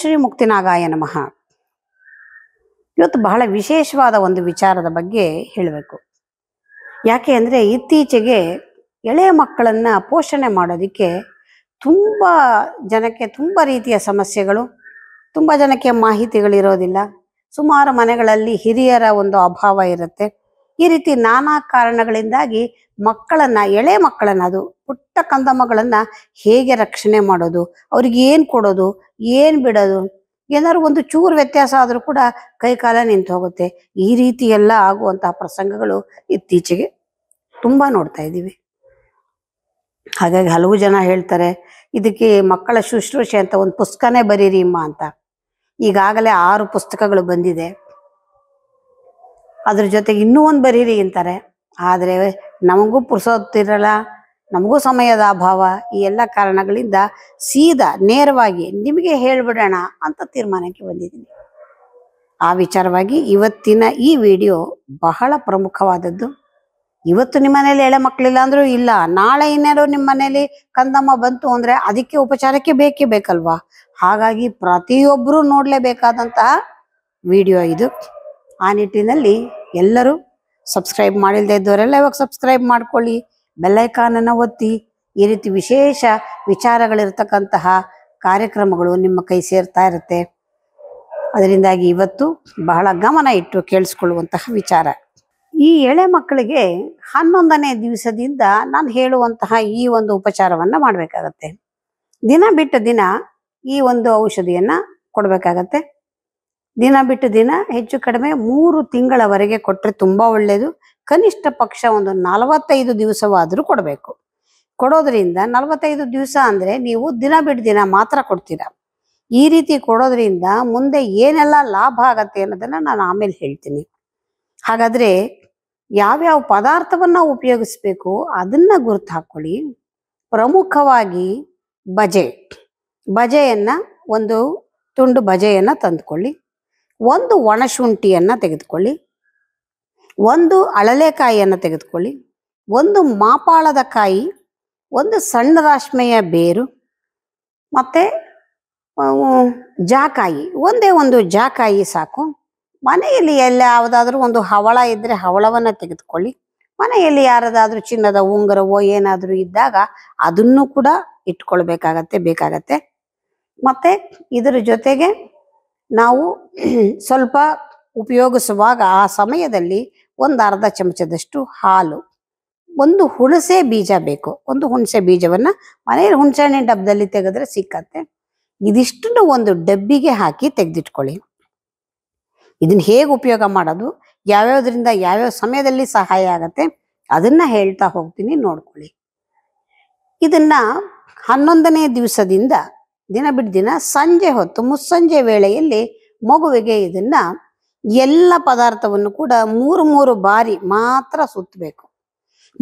ಶ್ರೀ ಮುಕ್ತಿನಾಗಾಯ ನಮಃ ಇವತ್ತು ಬಹಳ ವಿಶೇಷವಾದ ಒಂದು ವಿಚಾರದ ಬಗ್ಗೆ ಹೇಳಬೇಕು ಯಾಕೆ ಅಂದರೆ ಇತ್ತೀಚೆಗೆ ಎಳೆಯ ಮಕ್ಕಳನ್ನು ಪೋಷಣೆ ಮಾಡೋದಕ್ಕೆ ತುಂಬ ಜನಕ್ಕೆ ತುಂಬ ರೀತಿಯ ಸಮಸ್ಯೆಗಳು ತುಂಬ ಜನಕ್ಕೆ ಮಾಹಿತಿಗಳಿರೋದಿಲ್ಲ ಸುಮಾರು ಮನೆಗಳಲ್ಲಿ ಹಿರಿಯರ ಒಂದು ಅಭಾವ ಇರುತ್ತೆ ಈ ರೀತಿ ನಾನಾ ಕಾರಣಗಳಿಂದಾಗಿ ಮಕ್ಕಳನ್ನ ಎಳೆ ಮಕ್ಕಳನ್ನ ಅದು ಪುಟ್ಟ ಕಂದಮ್ಮಗಳನ್ನ ಹೇಗೆ ರಕ್ಷಣೆ ಮಾಡೋದು ಅವ್ರಿಗೆ ಏನ್ ಕೊಡೋದು ಏನ್ ಬಿಡೋದು ಏನಾದ್ರು ಒಂದು ಚೂರು ವ್ಯತ್ಯಾಸ ಆದರೂ ಕೂಡ ಕೈಕಾಲ ನಿಂತು ಹೋಗುತ್ತೆ ಈ ರೀತಿ ಎಲ್ಲ ಆಗುವಂತಹ ಪ್ರಸಂಗಗಳು ಇತ್ತೀಚೆಗೆ ತುಂಬಾ ನೋಡ್ತಾ ಇದ್ದೀವಿ ಹಾಗಾಗಿ ಹಲವು ಜನ ಹೇಳ್ತಾರೆ ಇದಕ್ಕೆ ಮಕ್ಕಳ ಶುಶ್ರೂಷೆ ಅಂತ ಒಂದು ಪುಸ್ತಕನೇ ಬರೀರಿ ಅಂತ ಈಗಾಗಲೇ ಆರು ಪುಸ್ತಕಗಳು ಬಂದಿದೆ ಅದ್ರ ಜೊತೆಗೆ ಇನ್ನೂ ಒಂದು ಬರೀರಿ ಅಂತಾರೆ ಆದರೆ ನಮಗೂ ಪುರ್ಸೊತ್ತಿರಲ್ಲ ನಮಗೂ ಸಮಯದ ಅಭಾವ ಈ ಎಲ್ಲ ಕಾರಣಗಳಿಂದ ಸೀದಾ ನೇರವಾಗಿ ನಿಮಗೆ ಹೇಳ್ಬಿಡೋಣ ಅಂತ ತೀರ್ಮಾನಕ್ಕೆ ಬಂದಿದ್ದೀನಿ ಆ ವಿಚಾರವಾಗಿ ಇವತ್ತಿನ ಈ ವಿಡಿಯೋ ಬಹಳ ಪ್ರಮುಖವಾದದ್ದು ಇವತ್ತು ನಿಮ್ಮ ಮನೇಲಿ ಎಳೆ ಮಕ್ಕಳಿಲ್ಲ ಅಂದ್ರೂ ಇಲ್ಲ ನಾಳೆ ಇನ್ಯಾರು ನಿಮ್ಮ ಮನೇಲಿ ಕಂದಮ್ಮ ಬಂತು ಅಂದ್ರೆ ಅದಕ್ಕೆ ಉಪಚಾರಕ್ಕೆ ಬೇಕೇ ಬೇಕಲ್ವಾ ಹಾಗಾಗಿ ಪ್ರತಿಯೊಬ್ಬರೂ ನೋಡಲೇಬೇಕಾದಂತಹ ವಿಡಿಯೋ ಇದು ಆ ನಿಟ್ಟಿನಲ್ಲಿ ಎಲ್ಲರೂ ಸಬ್ಸ್ಕ್ರೈಬ್ ಮಾಡಿಲ್ಲದೆ ಇದ್ದವರೆಲ್ಲ ಇವಾಗ ಸಬ್ಸ್ಕ್ರೈಬ್ ಮಾಡ್ಕೊಳ್ಳಿ ಬೆಲ್ಲೈಕಾನನ್ನು ಒತ್ತಿ ಈ ರೀತಿ ವಿಶೇಷ ವಿಚಾರಗಳಿರ್ತಕ್ಕಂತಹ ಕಾರ್ಯಕ್ರಮಗಳು ನಿಮ್ಮ ಕೈ ಸೇರ್ತಾ ಇರುತ್ತೆ ಅದರಿಂದಾಗಿ ಇವತ್ತು ಬಹಳ ಗಮನ ಇಟ್ಟು ಕೇಳಿಸ್ಕೊಳ್ಳುವಂತಹ ವಿಚಾರ ಈ ಎಳೆ ಮಕ್ಕಳಿಗೆ ಹನ್ನೊಂದನೇ ದಿವಸದಿಂದ ನಾನು ಹೇಳುವಂತಹ ಈ ಒಂದು ಉಪಚಾರವನ್ನು ಮಾಡಬೇಕಾಗತ್ತೆ ದಿನ ಬಿಟ್ಟ ದಿನ ಈ ಒಂದು ಔಷಧಿಯನ್ನು ಕೊಡಬೇಕಾಗತ್ತೆ ದಿನ ಬಿಟ್ಟು ದಿನ ಹೆಚ್ಚು ಕಡಿಮೆ ಮೂರು ತಿಂಗಳವರೆಗೆ ಕೊಟ್ಟರೆ ತುಂಬ ಒಳ್ಳೆಯದು ಕನಿಷ್ಠ ಪಕ್ಷ ಒಂದು ನಲವತ್ತೈದು ದಿವಸವಾದರೂ ಕೊಡಬೇಕು ಕೊಡೋದ್ರಿಂದ ನಲವತ್ತೈದು ದಿವಸ ಅಂದರೆ ನೀವು ದಿನ ಬಿಟ್ಟು ದಿನ ಮಾತ್ರ ಕೊಡ್ತೀರಾ ಈ ರೀತಿ ಕೊಡೋದ್ರಿಂದ ಮುಂದೆ ಏನೆಲ್ಲ ಲಾಭ ಆಗತ್ತೆ ಅನ್ನೋದನ್ನು ನಾನು ಆಮೇಲೆ ಹೇಳ್ತೀನಿ ಹಾಗಾದರೆ ಯಾವ್ಯಾವ ಪದಾರ್ಥವನ್ನು ಉಪಯೋಗಿಸ್ಬೇಕು ಅದನ್ನು ಗುರುತು ಹಾಕ್ಕೊಳ್ಳಿ ಪ್ರಮುಖವಾಗಿ ಬಜೆ ಬಜೆಯನ್ನು ಒಂದು ತುಂಡು ಬಜೆಯನ್ನು ತಂದುಕೊಳ್ಳಿ ಒಂದು ಒಣಶುಂಠಿಯನ್ನು ತೆಗೆದುಕೊಳ್ಳಿ ಒಂದು ಅಳಲೆಕಾಯಿಯನ್ನು ತೆಗೆದುಕೊಳ್ಳಿ ಒಂದು ಮಾಪಾಳದ ಕಾಯಿ ಒಂದು ಸಣ್ಣ ರಾಶ್ಮೆಯ ಬೇರು ಮತ್ತು ಜಾಕಾಯಿ ಒಂದೇ ಒಂದು ಜಾಕಾಯಿ ಸಾಕು ಮನೆಯಲ್ಲಿ ಎಲ್ಲ ಯಾವುದಾದ್ರೂ ಒಂದು ಹವಳ ಇದ್ದರೆ ಹವಳವನ್ನು ತೆಗೆದುಕೊಳ್ಳಿ ಮನೆಯಲ್ಲಿ ಯಾರದಾದ್ರೂ ಚಿನ್ನದ ಉಂಗುರವೋ ಏನಾದರೂ ಇದ್ದಾಗ ಅದನ್ನು ಕೂಡ ಇಟ್ಕೊಳ್ಬೇಕಾಗತ್ತೆ ಬೇಕಾಗತ್ತೆ ಮತ್ತು ಇದರ ಜೊತೆಗೆ ನಾವು ಸ್ವಲ್ಪ ಉಪಯೋಗಿಸುವಾಗ ಆ ಸಮಯದಲ್ಲಿ ಒಂದು ಅರ್ಧ ಚಮಚದಷ್ಟು ಹಾಲು ಒಂದು ಹುಣಸೆ ಬೀಜ ಬೇಕು ಒಂದು ಹುಣಸೆ ಬೀಜವನ್ನು ಮನೆಯಲ್ಲಿ ಹುಣಸೆ ಹಣ್ಣಿನ ಡಬ್ಬದಲ್ಲಿ ತೆಗೆದ್ರೆ ಸಿಕ್ಕತ್ತೆ ಇದಿಷ್ಟನ್ನು ಒಂದು ಡಬ್ಬಿಗೆ ಹಾಕಿ ತೆಗೆದಿಟ್ಕೊಳ್ಳಿ ಇದನ್ನ ಹೇಗೆ ಉಪಯೋಗ ಮಾಡೋದು ಯಾವ್ಯಾವ್ದ್ರಿಂದ ಯಾವ್ಯಾವ ಸಮಯದಲ್ಲಿ ಸಹಾಯ ಆಗತ್ತೆ ಅದನ್ನ ಹೇಳ್ತಾ ಹೋಗ್ತೀನಿ ನೋಡ್ಕೊಳ್ಳಿ ಇದನ್ನ ಹನ್ನೊಂದನೇ ದಿವಸದಿಂದ ದಿನ ದಿನ ಸಂಜೆ ಹೊತ್ತು ಮುಸ್ಸಂಜೆ ವೇಳೆಯಲ್ಲಿ ಮಗುವಿಗೆ ಇದನ್ನ ಎಲ್ಲ ಪದಾರ್ಥವನ್ನು ಕೂಡ ಮೂರು ಮೂರು ಬಾರಿ ಮಾತ್ರ ಸುತ್ತಬೇಕು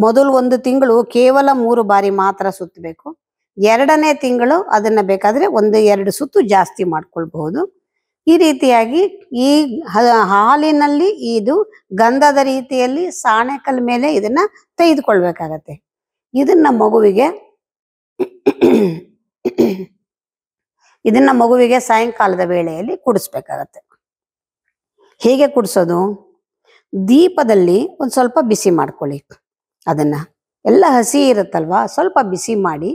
ಮೊದಲು ಒಂದು ತಿಂಗಳು ಕೇವಲ ಮೂರು ಬಾರಿ ಮಾತ್ರ ಸುತ್ತಬೇಕು ಎರಡನೇ ತಿಂಗಳು ಅದನ್ನ ಬೇಕಾದ್ರೆ ಒಂದು ಎರಡು ಸುತ್ತು ಜಾಸ್ತಿ ಮಾಡ್ಕೊಳ್ಬಹುದು ಈ ರೀತಿಯಾಗಿ ಈ ಹಾಲಿನಲ್ಲಿ ಇದು ಗಂಧದ ರೀತಿಯಲ್ಲಿ ಸಾಣೆಕಲ್ ಮೇಲೆ ಇದನ್ನ ತೆಗೆದುಕೊಳ್ಬೇಕಾಗತ್ತೆ ಇದನ್ನ ಮಗುವಿಗೆ ಇದನ್ನ ಮಗುವಿಗೆ ಸಾಯಂಕಾಲದ ವೇಳೆಯಲ್ಲಿ ಕುಡಿಸ್ಬೇಕಾಗತ್ತೆ ಹೇಗೆ ಕುಡಿಸೋದು ದೀಪದಲ್ಲಿ ಒಂದು ಸ್ವಲ್ಪ ಬಿಸಿ ಮಾಡ್ಕೊಳ್ಳಿ ಅದನ್ನ ಎಲ್ಲ ಹಸಿ ಇರುತ್ತಲ್ವಾ ಸ್ವಲ್ಪ ಬಿಸಿ ಮಾಡಿ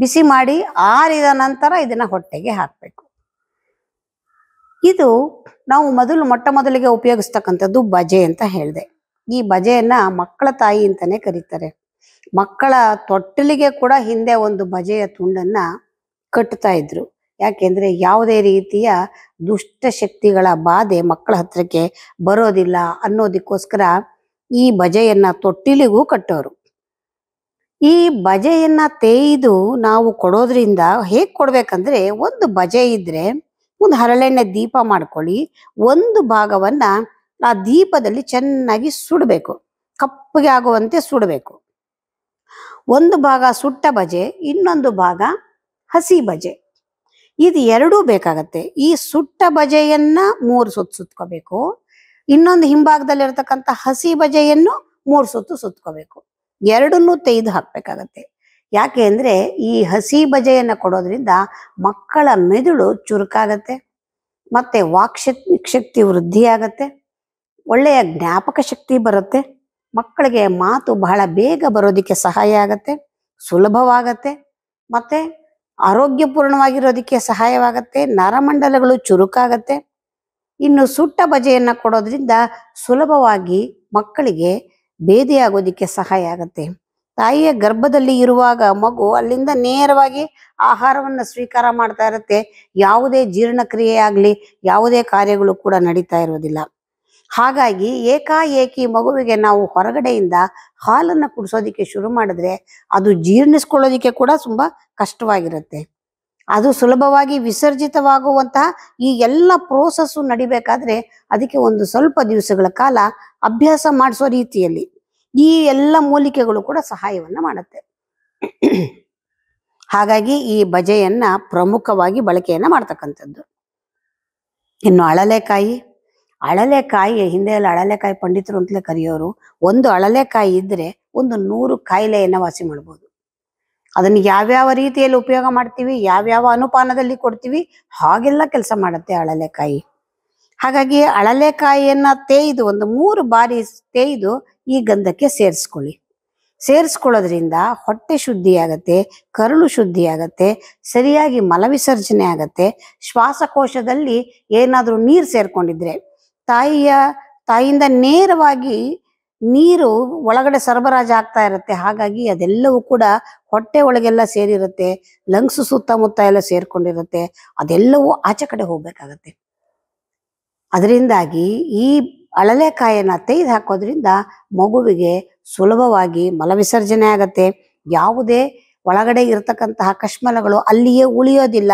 ಬಿಸಿ ಮಾಡಿ ಆರಿದ ನಂತರ ಇದನ್ನ ಹೊಟ್ಟೆಗೆ ಹಾಕ್ಬೇಕು ಇದು ನಾವು ಮೊದಲು ಮೊಟ್ಟ ಮೊದಲಿಗೆ ಉಪಯೋಗಿಸ್ತಕ್ಕಂಥದ್ದು ಬಜೆ ಅಂತ ಹೇಳಿದೆ ಈ ಬಜೆಯನ್ನ ಮಕ್ಕಳ ತಾಯಿ ಅಂತಾನೆ ಕರೀತಾರೆ ಮಕ್ಕಳ ತೊಟ್ಟಲಿಗೆ ಕೂಡ ಹಿಂದೆ ಒಂದು ಬಜೆಯ ತುಂಡನ್ನ ಕಟ್ತಾ ಇದ್ರು ಯಾಕೆಂದರೆ ಯಾವುದೇ ರೀತಿಯ ದುಷ್ಟಶಕ್ತಿಗಳ ಬಾಧೆ ಮಕ್ಕಳ ಹತ್ರಕ್ಕೆ ಬರೋದಿಲ್ಲ ಅನ್ನೋದಕ್ಕೋಸ್ಕರ ಈ ಬಜೆಯನ್ನು ತೊಟ್ಟಿಲಿಗೂ ಕಟ್ಟೋರು ಈ ಬಜೆಯನ್ನು ತೇಯ್ದು ನಾವು ಕೊಡೋದ್ರಿಂದ ಹೇಗೆ ಕೊಡಬೇಕಂದ್ರೆ ಒಂದು ಬಜೆ ಇದ್ದರೆ ಒಂದು ಹರಳೆಣ್ಣೆ ದೀಪ ಮಾಡ್ಕೊಳ್ಳಿ ಒಂದು ಭಾಗವನ್ನು ಆ ದೀಪದಲ್ಲಿ ಚೆನ್ನಾಗಿ ಸುಡಬೇಕು ಕಪ್ಪಗೆ ಆಗುವಂತೆ ಸುಡಬೇಕು ಒಂದು ಭಾಗ ಸುಟ್ಟ ಬಜೆ ಇನ್ನೊಂದು ಭಾಗ ಹಸಿ ಬಜೆ ಇದು ಎರಡೂ ಬೇಕಾಗತ್ತೆ ಈ ಸುಟ್ಟ ಬಜೆಯನ್ನ ಮೂರು ಸುತ್ತು ಸುತ್ಕೋಬೇಕು ಇನ್ನೊಂದು ಹಿಂಭಾಗದಲ್ಲಿರ್ತಕ್ಕಂಥ ಹಸಿ ಬಜೆಯನ್ನು ಮೂರು ಸುತ್ತು ಸುತ್ಕೋಬೇಕು ಎರಡನ್ನೂ ತೆಗೆದು ಹಾಕ್ಬೇಕಾಗತ್ತೆ ಯಾಕೆ ಅಂದ್ರೆ ಈ ಹಸಿ ಬಜೆಯನ್ನ ಕೊಡೋದ್ರಿಂದ ಮಕ್ಕಳ ಮೆದುಳು ಚುರುಕಾಗತ್ತೆ ಮತ್ತೆ ವಾಕ್ಶಕ್ತಿ ಶಕ್ತಿ ವೃದ್ಧಿಯಾಗತ್ತೆ ಒಳ್ಳೆಯ ಜ್ಞಾಪಕ ಶಕ್ತಿ ಬರುತ್ತೆ ಮಕ್ಕಳಿಗೆ ಮಾತು ಬಹಳ ಬೇಗ ಬರೋದಕ್ಕೆ ಸಹಾಯ ಆಗತ್ತೆ ಸುಲಭವಾಗತ್ತೆ ಮತ್ತೆ ಆರೋಗ್ಯಪೂರ್ಣವಾಗಿರೋದಕ್ಕೆ ಸಹಾಯವಾಗತ್ತೆ ನರಮಂಡಲಗಳು ಚುರುಕಾಗತ್ತೆ ಇನ್ನು ಸುಟ್ಟ ಬಜೆಯನ್ನು ಕೊಡೋದ್ರಿಂದ ಸುಲಭವಾಗಿ ಮಕ್ಕಳಿಗೆ ಭೇದಿಯಾಗೋದಿಕ್ಕೆ ಸಹಾಯ ಆಗುತ್ತೆ ತಾಯಿಯ ಗರ್ಭದಲ್ಲಿ ಇರುವಾಗ ಮಗು ಅಲ್ಲಿಂದ ನೇರವಾಗಿ ಆಹಾರವನ್ನು ಸ್ವೀಕಾರ ಮಾಡ್ತಾ ಇರುತ್ತೆ ಯಾವುದೇ ಜೀರ್ಣಕ್ರಿಯೆ ಆಗಲಿ ಯಾವುದೇ ಕಾರ್ಯಗಳು ಕೂಡ ನಡೀತಾ ಇರೋದಿಲ್ಲ ಹಾಗಾಗಿ ಏಕಾಏಕಿ ಮಗುವಿಗೆ ನಾವು ಹೊರಗಡೆಯಿಂದ ಹಾಲನ್ನು ಕುಡಿಸೋದಕ್ಕೆ ಶುರು ಮಾಡಿದ್ರೆ ಅದು ಜೀರ್ಣಿಸ್ಕೊಳ್ಳೋದಕ್ಕೆ ಕೂಡ ತುಂಬ ಕಷ್ಟವಾಗಿರುತ್ತೆ ಅದು ಸುಲಭವಾಗಿ ವಿಸರ್ಜಿತವಾಗುವಂತಹ ಈ ಎಲ್ಲ ಪ್ರೋಸಸ್ಸು ನಡಿಬೇಕಾದ್ರೆ ಅದಕ್ಕೆ ಒಂದು ಸ್ವಲ್ಪ ದಿವಸಗಳ ಕಾಲ ಅಭ್ಯಾಸ ಮಾಡಿಸೋ ರೀತಿಯಲ್ಲಿ ಈ ಎಲ್ಲ ಮೂಲಿಕೆಗಳು ಕೂಡ ಸಹಾಯವನ್ನು ಮಾಡುತ್ತೆ ಹಾಗಾಗಿ ಈ ಬಜೆಯನ್ನ ಪ್ರಮುಖವಾಗಿ ಬಳಕೆಯನ್ನ ಮಾಡ್ತಕ್ಕಂಥದ್ದು ಇನ್ನು ಅಳಲೆಕಾಯಿ ಅಳಲೆಕಾಯಿ ಹಿಂದೆ ಎಲ್ಲ ಅಳಲೆಕಾಯಿ ಪಂಡಿತರು ಅಂತಲೇ ಕರೆಯೋರು ಒಂದು ಅಳಲೆಕಾಯಿ ಇದ್ರೆ ಒಂದು ನೂರು ಕಾಯಿಲೆಯನ್ನ ವಾಸಿ ಮಾಡ್ಬೋದು ಅದನ್ನು ಯಾವ್ಯಾವ ರೀತಿಯಲ್ಲಿ ಉಪಯೋಗ ಮಾಡ್ತೀವಿ ಯಾವ್ಯಾವ ಅನುಪಾನದಲ್ಲಿ ಕೊಡ್ತೀವಿ ಹಾಗೆಲ್ಲ ಕೆಲಸ ಮಾಡುತ್ತೆ ಅಳಲೆಕಾಯಿ ಹಾಗಾಗಿ ಅಳಲೆಕಾಯಿಯನ್ನ ತೇಯ್ದು ಒಂದು ಮೂರು ಬಾರಿ ತೇಯ್ದು ಈ ಗಂಧಕ್ಕೆ ಸೇರಿಸ್ಕೊಳ್ಳಿ ಸೇರಿಸ್ಕೊಳ್ಳೋದ್ರಿಂದ ಹೊಟ್ಟೆ ಶುದ್ಧಿ ಆಗತ್ತೆ ಕರುಳು ಶುದ್ಧಿ ಆಗತ್ತೆ ಸರಿಯಾಗಿ ಮಲವಿಸರ್ಜನೆ ಆಗತ್ತೆ ಶ್ವಾಸಕೋಶದಲ್ಲಿ ಏನಾದರೂ ನೀರು ಸೇರ್ಕೊಂಡಿದ್ರೆ ತಾಯಿಯ ತಾಯಿಯಿಂದ ನೇರವಾಗಿ ನೀರು ಒಳಗಡೆ ಸರಬರಾಜು ಆಗ್ತಾ ಇರುತ್ತೆ ಹಾಗಾಗಿ ಅದೆಲ್ಲವೂ ಕೂಡ ಹೊಟ್ಟೆ ಒಳಗೆಲ್ಲ ಸೇರಿರುತ್ತೆ ಲಂಗ್ಸ್ ಸುತ್ತಮುತ್ತ ಎಲ್ಲ ಸೇರ್ಕೊಂಡಿರುತ್ತೆ ಅದೆಲ್ಲವೂ ಆಚೆ ಕಡೆ ಹೋಗ್ಬೇಕಾಗತ್ತೆ ಅದರಿಂದಾಗಿ ಈ ಅಳಲೆಕಾಯನ್ನ ತೆಗೆದು ಹಾಕೋದ್ರಿಂದ ಮಗುವಿಗೆ ಸುಲಭವಾಗಿ ಮಲವಿಸರ್ಜನೆ ಆಗತ್ತೆ ಯಾವುದೇ ಒಳಗಡೆ ಇರತಕ್ಕಂತಹ ಕಶ್ಮಲಗಳು ಅಲ್ಲಿಯೇ ಉಳಿಯೋದಿಲ್ಲ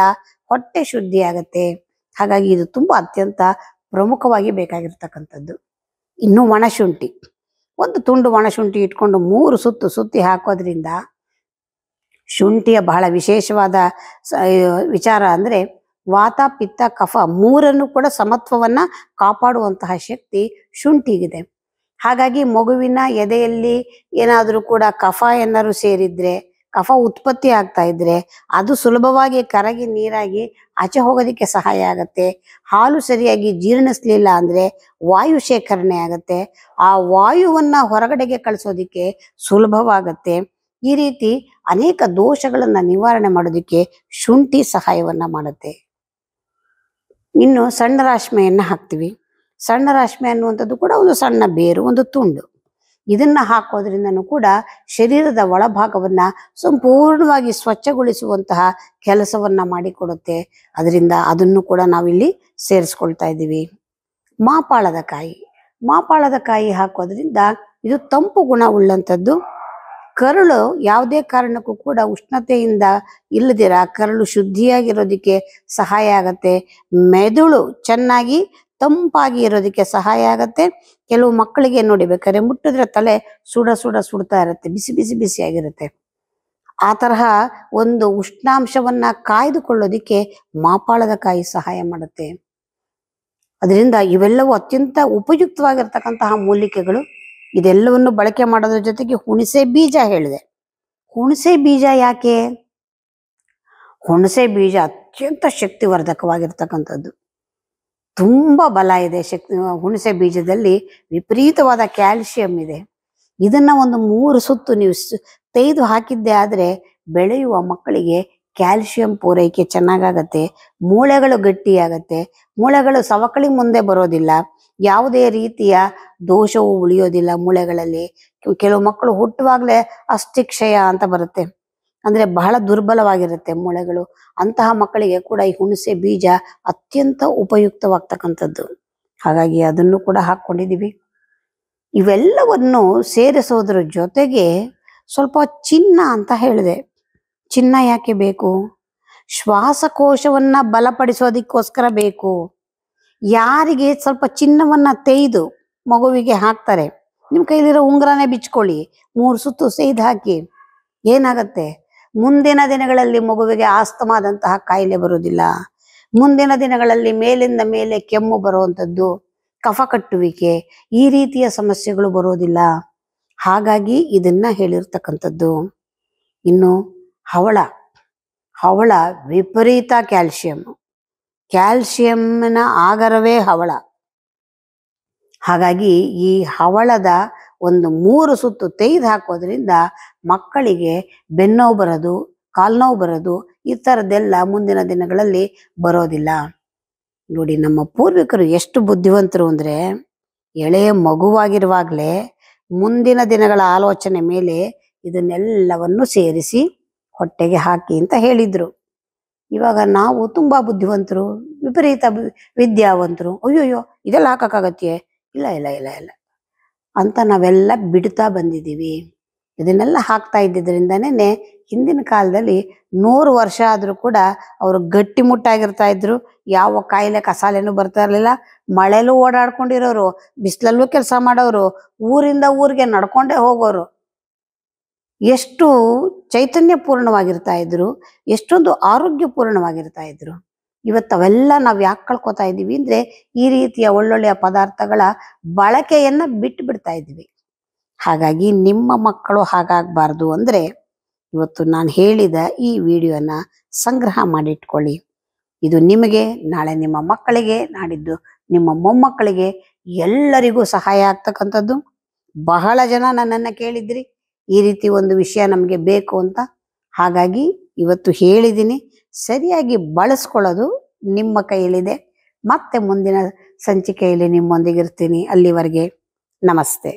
ಹೊಟ್ಟೆ ಶುದ್ಧಿ ಆಗತ್ತೆ ಹಾಗಾಗಿ ಇದು ತುಂಬಾ ಅತ್ಯಂತ ಪ್ರಮುಖವಾಗಿ ಬೇಕಾಗಿರ್ತಕ್ಕಂಥದ್ದು ಇನ್ನು ಒಣಶುಂಠಿ ಒಂದು ತುಂಡು ಒಣಶುಂಠಿ ಇಟ್ಕೊಂಡು ಮೂರು ಸುತ್ತು ಸುತ್ತಿ ಹಾಕೋದ್ರಿಂದ ಶುಂಠಿಯ ಬಹಳ ವಿಶೇಷವಾದ ವಿಚಾರ ಅಂದರೆ ವಾತ ಪಿತ್ತ ಕಫ ಮೂರನ್ನು ಕೂಡ ಸಮತ್ವವನ್ನು ಕಾಪಾಡುವಂತಹ ಶಕ್ತಿ ಶುಂಠಿಗಿದೆ ಹಾಗಾಗಿ ಮಗುವಿನ ಎದೆಯಲ್ಲಿ ಏನಾದರೂ ಕೂಡ ಕಫ ಏನಾದರೂ ಸೇರಿದ್ರೆ ಕಫ ಉತ್ಪತ್ತಿ ಆಗ್ತಾ ಇದ್ರೆ ಅದು ಸುಲಭವಾಗಿ ಕರಗಿ ನೀರಾಗಿ ಆಚೆ ಹೋಗೋದಕ್ಕೆ ಸಹಾಯ ಆಗತ್ತೆ ಹಾಲು ಸರಿಯಾಗಿ ಜೀರ್ಣಿಸ್ಲಿಲ್ಲ ಅಂದ್ರೆ ವಾಯು ಶೇಖರಣೆ ಆಗತ್ತೆ ಆ ವಾಯುವನ್ನ ಹೊರಗಡೆಗೆ ಕಳಿಸೋದಿಕ್ಕೆ ಸುಲಭವಾಗತ್ತೆ ಈ ರೀತಿ ಅನೇಕ ದೋಷಗಳನ್ನ ನಿವಾರಣೆ ಮಾಡೋದಕ್ಕೆ ಶುಂಠಿ ಸಹಾಯವನ್ನ ಮಾಡುತ್ತೆ ಇನ್ನು ಸಣ್ಣ ರಾಶ್ಮೆಯನ್ನ ಹಾಕ್ತಿವಿ ಸಣ್ಣ ರಾಶ್ಮೆ ಅನ್ನುವಂಥದ್ದು ಕೂಡ ಒಂದು ಸಣ್ಣ ಬೇರು ಒಂದು ತುಂಡು ಇದನ್ನ ಹಾಕೋದ್ರಿಂದನೂ ಕೂಡ ಶರೀರದ ಒಳಭಾಗವನ್ನ ಸಂಪೂರ್ಣವಾಗಿ ಸ್ವಚ್ಛಗೊಳಿಸುವಂತಹ ಕೆಲಸವನ್ನ ಮಾಡಿಕೊಡುತ್ತೆ ಅದರಿಂದ ಅದನ್ನು ಕೂಡ ನಾವಿಲ್ಲಿ ಸೇರಿಸ್ಕೊಳ್ತಾ ಇದ್ದೀವಿ ಮಾಪಾಳದ ಕಾಯಿ ಮಾಪಾಳದ ಕಾಯಿ ಹಾಕೋದ್ರಿಂದ ಇದು ತಂಪು ಗುಣ ಉಳ್ಳಂಥದ್ದು ಕರುಳು ಯಾವುದೇ ಕಾರಣಕ್ಕೂ ಕೂಡ ಉಷ್ಣತೆಯಿಂದ ಇಲ್ಲದಿರ ಕರುಳು ಶುದ್ಧಿಯಾಗಿರೋದಕ್ಕೆ ಸಹಾಯ ಆಗತ್ತೆ ಮೆದುಳು ಚೆನ್ನಾಗಿ ತಂಪಾಗಿ ಇರೋದಕ್ಕೆ ಸಹಾಯ ಆಗತ್ತೆ ಕೆಲವು ಮಕ್ಕಳಿಗೆ ನೋಡಿ ಮುಟ್ಟಿದ್ರೆ ತಲೆ ಸುಡ ಸುಡ ಸುಡ್ತಾ ಇರುತ್ತೆ ಬಿಸಿ ಬಿಸಿ ಬಿಸಿಯಾಗಿರುತ್ತೆ ಆ ತರಹ ಒಂದು ಉಷ್ಣಾಂಶವನ್ನ ಕಾಯ್ದುಕೊಳ್ಳೋದಿಕ್ಕೆ ಮಾಪಾಳದ ಕಾಯಿ ಸಹಾಯ ಮಾಡುತ್ತೆ ಅದರಿಂದ ಇವೆಲ್ಲವೂ ಅತ್ಯಂತ ಉಪಯುಕ್ತವಾಗಿರ್ತಕ್ಕಂತಹ ಮೂಲಿಕೆಗಳು ಇದೆಲ್ಲವನ್ನು ಬಳಕೆ ಮಾಡೋದ್ರ ಜೊತೆಗೆ ಹುಣಸೆ ಬೀಜ ಹೇಳಿದೆ ಹುಣಸೆ ಬೀಜ ಯಾಕೆ ಹುಣಸೆ ಬೀಜ ಅತ್ಯಂತ ಶಕ್ತಿವರ್ಧಕವಾಗಿರ್ತಕ್ಕಂಥದ್ದು ತುಂಬ ಬಲ ಇದೆ ಶಕ್ತಿ ಹುಣಸೆ ಬೀಜದಲ್ಲಿ ವಿಪರೀತವಾದ ಕ್ಯಾಲ್ಶಿಯಂ ಇದೆ ಇದನ್ನ ಒಂದು ಮೂರು ಸುತ್ತು ನೀವು ತೆಗೆದು ಹಾಕಿದ್ದೆ ಆದರೆ ಬೆಳೆಯುವ ಮಕ್ಕಳಿಗೆ ಕ್ಯಾಲ್ಶಿಯಂ ಪೂರೈಕೆ ಚೆನ್ನಾಗಾಗತ್ತೆ ಮೂಳೆಗಳು ಗಟ್ಟಿಯಾಗತ್ತೆ ಮೂಳೆಗಳು ಸವಕಳಿ ಮುಂದೆ ಬರೋದಿಲ್ಲ ಯಾವುದೇ ರೀತಿಯ ದೋಷವು ಉಳಿಯೋದಿಲ್ಲ ಮೂಳೆಗಳಲ್ಲಿ ಕೆಲವು ಮಕ್ಕಳು ಹುಟ್ಟುವಾಗಲೇ ಕ್ಷಯ ಅಂತ ಬರುತ್ತೆ ಅಂದ್ರೆ ಬಹಳ ದುರ್ಬಲವಾಗಿರುತ್ತೆ ಮೊಳೆಗಳು ಅಂತಹ ಮಕ್ಕಳಿಗೆ ಕೂಡ ಈ ಹುಣಸೆ ಬೀಜ ಅತ್ಯಂತ ಉಪಯುಕ್ತವಾಗ್ತಕ್ಕಂಥದ್ದು ಹಾಗಾಗಿ ಅದನ್ನು ಕೂಡ ಹಾಕ್ಕೊಂಡಿದ್ದೀವಿ ಇವೆಲ್ಲವನ್ನು ಸೇರಿಸೋದ್ರ ಜೊತೆಗೆ ಸ್ವಲ್ಪ ಚಿನ್ನ ಅಂತ ಹೇಳಿದೆ ಚಿನ್ನ ಯಾಕೆ ಬೇಕು ಶ್ವಾಸಕೋಶವನ್ನ ಬಲಪಡಿಸೋದಕ್ಕೋಸ್ಕರ ಬೇಕು ಯಾರಿಗೆ ಸ್ವಲ್ಪ ಚಿನ್ನವನ್ನ ತೆಯ್ದು ಮಗುವಿಗೆ ಹಾಕ್ತಾರೆ ನಿಮ್ಮ ಕೈಲಿರೋ ಉಂಗ್ರನೇ ಬಿಚ್ಕೊಳ್ಳಿ ಮೂರು ಸುತ್ತು ಸೇಯ್ದು ಹಾಕಿ ಏನಾಗತ್ತೆ ಮುಂದಿನ ದಿನಗಳಲ್ಲಿ ಮಗುವಿಗೆ ಆಸ್ತಮಾದಂತಹ ಕಾಯಿಲೆ ಬರುವುದಿಲ್ಲ ಮುಂದಿನ ದಿನಗಳಲ್ಲಿ ಮೇಲಿಂದ ಮೇಲೆ ಕೆಮ್ಮು ಬರುವಂಥದ್ದು ಕಫ ಕಟ್ಟುವಿಕೆ ಈ ರೀತಿಯ ಸಮಸ್ಯೆಗಳು ಬರೋದಿಲ್ಲ ಹಾಗಾಗಿ ಇದನ್ನ ಹೇಳಿರ್ತಕ್ಕಂಥದ್ದು ಇನ್ನು ಹವಳ ಹವಳ ವಿಪರೀತ ಕ್ಯಾಲ್ಸಿಯಂ ಕ್ಯಾಲ್ಸಿಯಂನ ಆಗರವೇ ಹವಳ ಹಾಗಾಗಿ ಈ ಹವಳದ ಒಂದು ಮೂರು ಸುತ್ತು ತೆಗೆದು ಹಾಕೋದ್ರಿಂದ ಮಕ್ಕಳಿಗೆ ಬೆನ್ನೋ ಬರೋದು ಕಾಲ್ನೋವು ಬರೋದು ಈ ಥರದ್ದೆಲ್ಲ ಮುಂದಿನ ದಿನಗಳಲ್ಲಿ ಬರೋದಿಲ್ಲ ನೋಡಿ ನಮ್ಮ ಪೂರ್ವಿಕರು ಎಷ್ಟು ಬುದ್ಧಿವಂತರು ಅಂದರೆ ಎಳೆಯ ಮಗುವಾಗಿರುವಾಗಲೇ ಮುಂದಿನ ದಿನಗಳ ಆಲೋಚನೆ ಮೇಲೆ ಇದನ್ನೆಲ್ಲವನ್ನು ಸೇರಿಸಿ ಹೊಟ್ಟೆಗೆ ಹಾಕಿ ಅಂತ ಹೇಳಿದರು ಇವಾಗ ನಾವು ತುಂಬ ಬುದ್ಧಿವಂತರು ವಿಪರೀತ ವಿದ್ಯಾವಂತರು ಅಯ್ಯೋಯ್ಯೋ ಇದೆಲ್ಲ ಹಾಕೋಕ್ಕಾಗತ್ತೆ ಇಲ್ಲ ಇಲ್ಲ ಇಲ್ಲ ಇಲ್ಲ ಅಂತ ನಾವೆಲ್ಲ ಬಿಡ್ತಾ ಬಂದಿದ್ದೀವಿ ಇದನ್ನೆಲ್ಲ ಹಾಕ್ತಾ ಇದ್ದಿದ್ದರಿಂದನೇ ಹಿಂದಿನ ಕಾಲದಲ್ಲಿ ನೂರು ವರ್ಷ ಆದರೂ ಕೂಡ ಅವರು ಗಟ್ಟಿ ಮುಟ್ಟಾಗಿರ್ತಾ ಇದ್ರು ಯಾವ ಕಾಯಿಲೆ ಕಸಾಲೆನೂ ಬರ್ತಾ ಇರಲಿಲ್ಲ ಮಳೆಲೂ ಓಡಾಡ್ಕೊಂಡಿರೋರು ಬಿಸಿಲಲ್ಲೂ ಕೆಲಸ ಮಾಡೋರು ಊರಿಂದ ಊರಿಗೆ ನಡ್ಕೊಂಡೇ ಹೋಗೋರು ಎಷ್ಟು ಚೈತನ್ಯಪೂರ್ಣವಾಗಿರ್ತಾ ಇದ್ರು ಎಷ್ಟೊಂದು ಆರೋಗ್ಯಪೂರ್ಣವಾಗಿರ್ತಾ ಇದ್ರು ಇವತ್ತು ಅವೆಲ್ಲ ನಾವು ಯಾಕೆ ಕಳ್ಕೊತಾ ಇದ್ದೀವಿ ಅಂದ್ರೆ ಈ ರೀತಿಯ ಒಳ್ಳೊಳ್ಳೆಯ ಪದಾರ್ಥಗಳ ಬಳಕೆಯನ್ನು ಬಿಟ್ಟು ಬಿಡ್ತಾ ಇದ್ದೀವಿ ಹಾಗಾಗಿ ನಿಮ್ಮ ಮಕ್ಕಳು ಹಾಗಾಗಬಾರ್ದು ಅಂದ್ರೆ ಇವತ್ತು ನಾನು ಹೇಳಿದ ಈ ವಿಡಿಯೋನ ಸಂಗ್ರಹ ಮಾಡಿಟ್ಕೊಳ್ಳಿ ಇದು ನಿಮಗೆ ನಾಳೆ ನಿಮ್ಮ ಮಕ್ಕಳಿಗೆ ನಾಡಿದ್ದು ನಿಮ್ಮ ಮೊಮ್ಮಕ್ಕಳಿಗೆ ಎಲ್ಲರಿಗೂ ಸಹಾಯ ಆಗ್ತಕ್ಕಂಥದ್ದು ಬಹಳ ಜನ ನನ್ನನ್ನು ಕೇಳಿದ್ರಿ ಈ ರೀತಿ ಒಂದು ವಿಷಯ ನಮಗೆ ಬೇಕು ಅಂತ ಹಾಗಾಗಿ ಇವತ್ತು ಹೇಳಿದ್ದೀನಿ ಸರಿಯಾಗಿ ಬಳಸ್ಕೊಳ್ಳೋದು ನಿಮ್ಮ ಕೈಯಲ್ಲಿದೆ ಮತ್ತೆ ಮುಂದಿನ ಸಂಚಿಕೆಯಲ್ಲಿ ನಿಮ್ಮೊಂದಿಗಿರ್ತೀನಿ ಅಲ್ಲಿವರೆಗೆ ನಮಸ್ತೆ